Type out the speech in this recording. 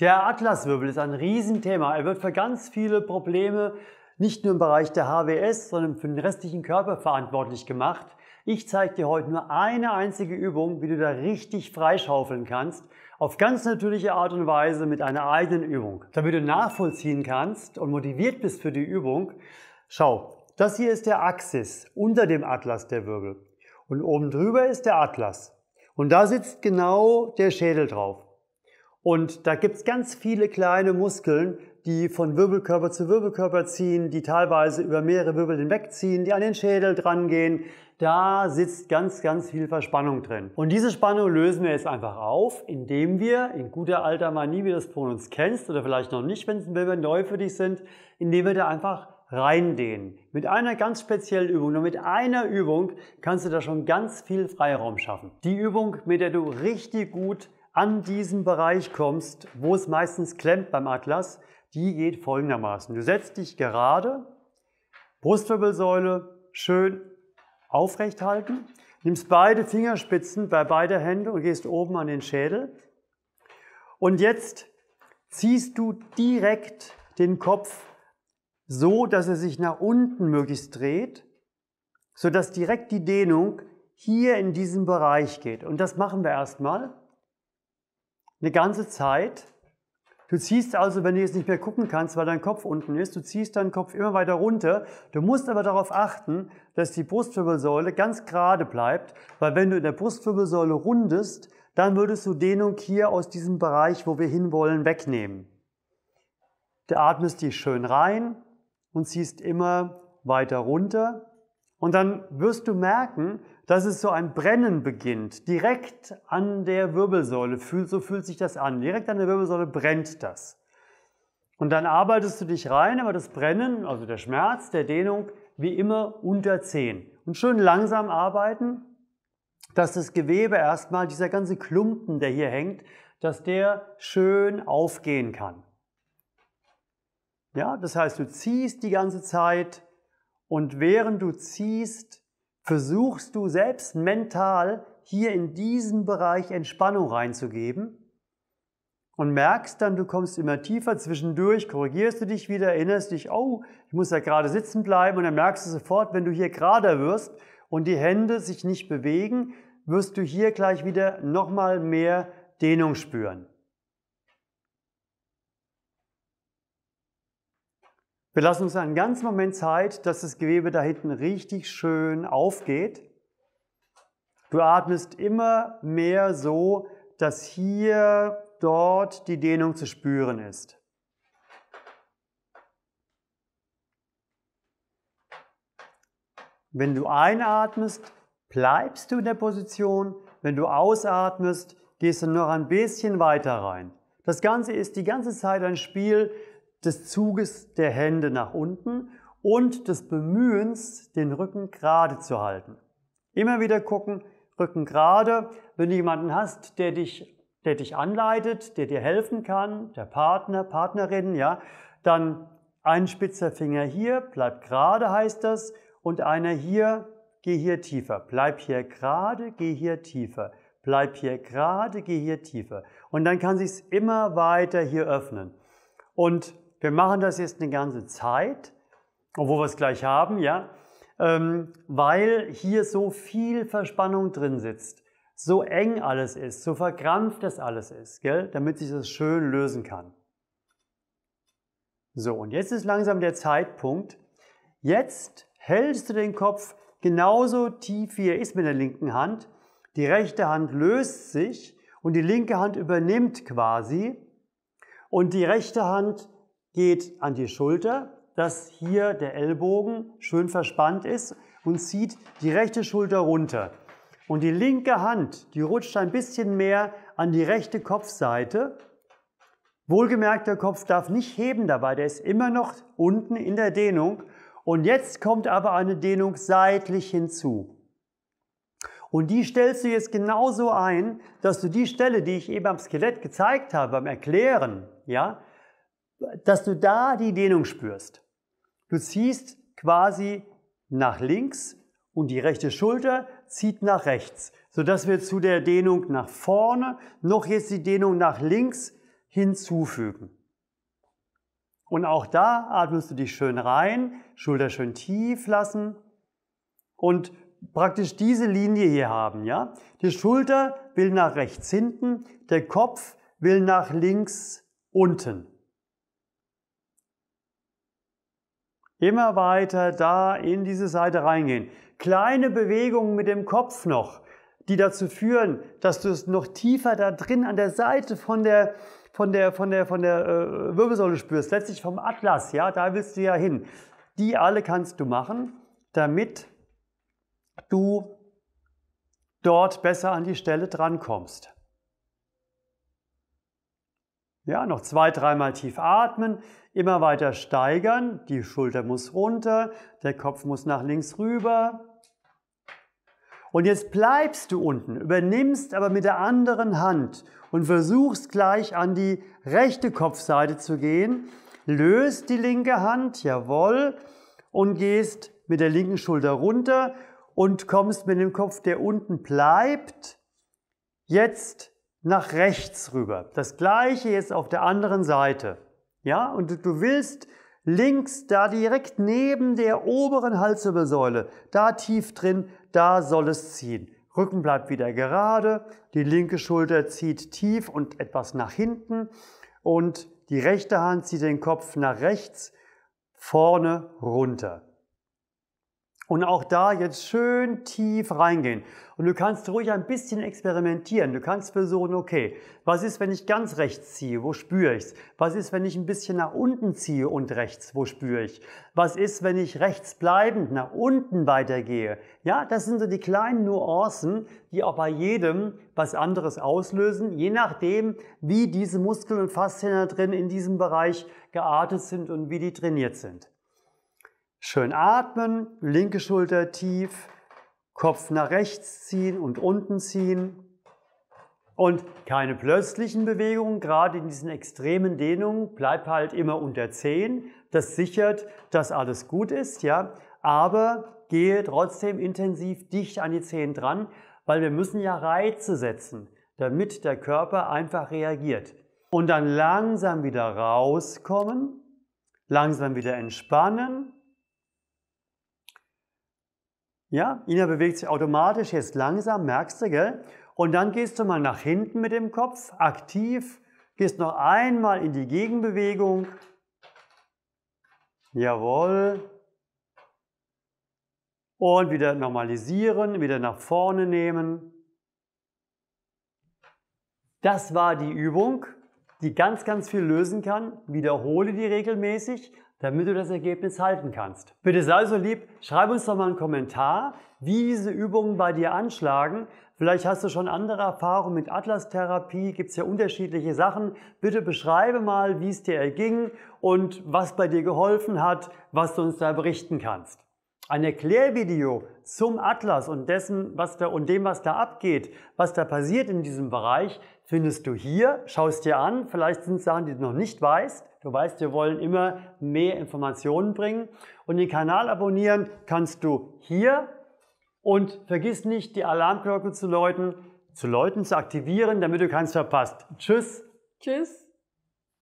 Der Atlaswirbel ist ein Riesenthema. Er wird für ganz viele Probleme nicht nur im Bereich der HWS, sondern für den restlichen Körper verantwortlich gemacht. Ich zeige dir heute nur eine einzige Übung, wie du da richtig freischaufeln kannst, auf ganz natürliche Art und Weise mit einer eigenen Übung. Damit du nachvollziehen kannst und motiviert bist für die Übung, schau, das hier ist der Axis, unter dem Atlas der Wirbel. Und oben drüber ist der Atlas. Und da sitzt genau der Schädel drauf. Und da gibt's ganz viele kleine Muskeln, die von Wirbelkörper zu Wirbelkörper ziehen, die teilweise über mehrere Wirbel hinwegziehen, die an den Schädel dran gehen. Da sitzt ganz, ganz viel Verspannung drin. Und diese Spannung lösen wir jetzt einfach auf, indem wir in guter alter Manie, wie du das von uns kennst, oder vielleicht noch nicht, wenn wir neu für dich sind, indem wir da einfach reindehnen. Mit einer ganz speziellen Übung, nur mit einer Übung kannst du da schon ganz viel Freiraum schaffen. Die Übung, mit der du richtig gut an diesen Bereich kommst, wo es meistens klemmt beim Atlas, die geht folgendermaßen. Du setzt dich gerade, Brustwirbelsäule schön aufrecht halten, nimmst beide Fingerspitzen bei beider Hände und gehst oben an den Schädel. Und jetzt ziehst du direkt den Kopf so, dass er sich nach unten möglichst dreht, sodass direkt die Dehnung hier in diesen Bereich geht. Und das machen wir erstmal eine ganze Zeit. Du ziehst also, wenn du jetzt nicht mehr gucken kannst, weil dein Kopf unten ist, du ziehst deinen Kopf immer weiter runter. Du musst aber darauf achten, dass die Brustwirbelsäule ganz gerade bleibt, weil wenn du in der Brustwirbelsäule rundest, dann würdest du Dehnung hier aus diesem Bereich, wo wir hinwollen, wegnehmen. Du atmest die schön rein und ziehst immer weiter runter. Und dann wirst du merken, dass es so ein Brennen beginnt, direkt an der Wirbelsäule. So fühlt sich das an. Direkt an der Wirbelsäule brennt das. Und dann arbeitest du dich rein, aber das Brennen, also der Schmerz, der Dehnung, wie immer unter 10. Und schön langsam arbeiten, dass das Gewebe erstmal, dieser ganze Klumpen, der hier hängt, dass der schön aufgehen kann. Ja, das heißt, du ziehst die ganze Zeit und während du ziehst, versuchst du selbst mental hier in diesen Bereich Entspannung reinzugeben und merkst dann, du kommst immer tiefer zwischendurch, korrigierst du dich wieder, erinnerst dich, oh, ich muss ja gerade sitzen bleiben und dann merkst du sofort, wenn du hier gerade wirst und die Hände sich nicht bewegen, wirst du hier gleich wieder nochmal mehr Dehnung spüren. Wir lassen uns einen ganzen Moment Zeit, dass das Gewebe da hinten richtig schön aufgeht. Du atmest immer mehr so, dass hier, dort die Dehnung zu spüren ist. Wenn du einatmest, bleibst du in der Position. Wenn du ausatmest, gehst du noch ein bisschen weiter rein. Das Ganze ist die ganze Zeit ein Spiel des Zuges der Hände nach unten und des Bemühens, den Rücken gerade zu halten. Immer wieder gucken, Rücken gerade. Wenn du jemanden hast, der dich, der dich anleitet, der dir helfen kann, der Partner, Partnerin, ja, dann ein spitzer Finger hier, bleib gerade heißt das, und einer hier, geh hier tiefer, bleib hier gerade, geh hier tiefer, bleib hier gerade, geh hier tiefer. Und dann kann sich's immer weiter hier öffnen. Und wir machen das jetzt eine ganze Zeit, obwohl wir es gleich haben, ja, ähm, weil hier so viel Verspannung drin sitzt, so eng alles ist, so verkrampft das alles ist, gell, damit sich das schön lösen kann. So, und jetzt ist langsam der Zeitpunkt. Jetzt hältst du den Kopf genauso tief, wie er ist mit der linken Hand. Die rechte Hand löst sich und die linke Hand übernimmt quasi. Und die rechte Hand geht an die Schulter, dass hier der Ellbogen schön verspannt ist und zieht die rechte Schulter runter. Und die linke Hand, die rutscht ein bisschen mehr an die rechte Kopfseite. Wohlgemerkt, der Kopf darf nicht heben dabei, der ist immer noch unten in der Dehnung. Und jetzt kommt aber eine Dehnung seitlich hinzu. Und die stellst du jetzt genauso ein, dass du die Stelle, die ich eben am Skelett gezeigt habe, beim Erklären, ja, dass du da die Dehnung spürst. Du ziehst quasi nach links und die rechte Schulter zieht nach rechts, sodass wir zu der Dehnung nach vorne noch jetzt die Dehnung nach links hinzufügen. Und auch da atmest du dich schön rein, Schulter schön tief lassen und praktisch diese Linie hier haben, ja? Die Schulter will nach rechts hinten, der Kopf will nach links unten. Immer weiter da in diese Seite reingehen. Kleine Bewegungen mit dem Kopf noch, die dazu führen, dass du es noch tiefer da drin an der Seite von der, von der, von der, von der äh, Wirbelsäule spürst. Letztlich vom Atlas, ja, da willst du ja hin. Die alle kannst du machen, damit du dort besser an die Stelle drankommst. Ja, noch zwei, dreimal tief atmen, immer weiter steigern, die Schulter muss runter, der Kopf muss nach links rüber. Und jetzt bleibst du unten, übernimmst aber mit der anderen Hand und versuchst gleich an die rechte Kopfseite zu gehen, löst die linke Hand, jawohl, und gehst mit der linken Schulter runter und kommst mit dem Kopf, der unten bleibt, jetzt nach rechts rüber. Das gleiche jetzt auf der anderen Seite. Ja, und du willst links da direkt neben der oberen Halswirbelsäule, da tief drin, da soll es ziehen. Rücken bleibt wieder gerade, die linke Schulter zieht tief und etwas nach hinten und die rechte Hand zieht den Kopf nach rechts, vorne runter. Und auch da jetzt schön tief reingehen. Und du kannst ruhig ein bisschen experimentieren. Du kannst versuchen, okay, was ist, wenn ich ganz rechts ziehe? Wo spüre ich's? Was ist, wenn ich ein bisschen nach unten ziehe und rechts? Wo spüre ich? Was ist, wenn ich rechts bleibend nach unten weitergehe? Ja, das sind so die kleinen Nuancen, die auch bei jedem was anderes auslösen, je nachdem, wie diese Muskeln und Faszien da drin in diesem Bereich geartet sind und wie die trainiert sind. Schön atmen, linke Schulter tief, Kopf nach rechts ziehen und unten ziehen. Und keine plötzlichen Bewegungen, gerade in diesen extremen Dehnungen, bleib halt immer unter 10. Das sichert, dass alles gut ist, ja. Aber gehe trotzdem intensiv dicht an die Zehen dran, weil wir müssen ja Reize setzen, damit der Körper einfach reagiert. Und dann langsam wieder rauskommen, langsam wieder entspannen ja, Ina bewegt sich automatisch jetzt langsam, merkst du, gell? Und dann gehst du mal nach hinten mit dem Kopf, aktiv, gehst noch einmal in die Gegenbewegung. Jawohl. Und wieder normalisieren, wieder nach vorne nehmen. Das war die Übung, die ganz, ganz viel lösen kann. Wiederhole die regelmäßig damit du das Ergebnis halten kannst. Bitte sei so lieb, schreib uns doch mal einen Kommentar, wie diese Übungen bei dir anschlagen. Vielleicht hast du schon andere Erfahrungen mit Atlas-Therapie, gibt es ja unterschiedliche Sachen. Bitte beschreibe mal, wie es dir erging und was bei dir geholfen hat, was du uns da berichten kannst. Ein Erklärvideo zum Atlas und dessen, was da und dem, was da abgeht, was da passiert in diesem Bereich, findest du hier, schaust dir an, vielleicht sind es Sachen, die du noch nicht weißt. Du weißt, wir wollen immer mehr Informationen bringen. Und den Kanal abonnieren kannst du hier. Und vergiss nicht, die Alarmglocke zu läuten, zu läuten, zu aktivieren, damit du keins verpasst. Tschüss. Tschüss.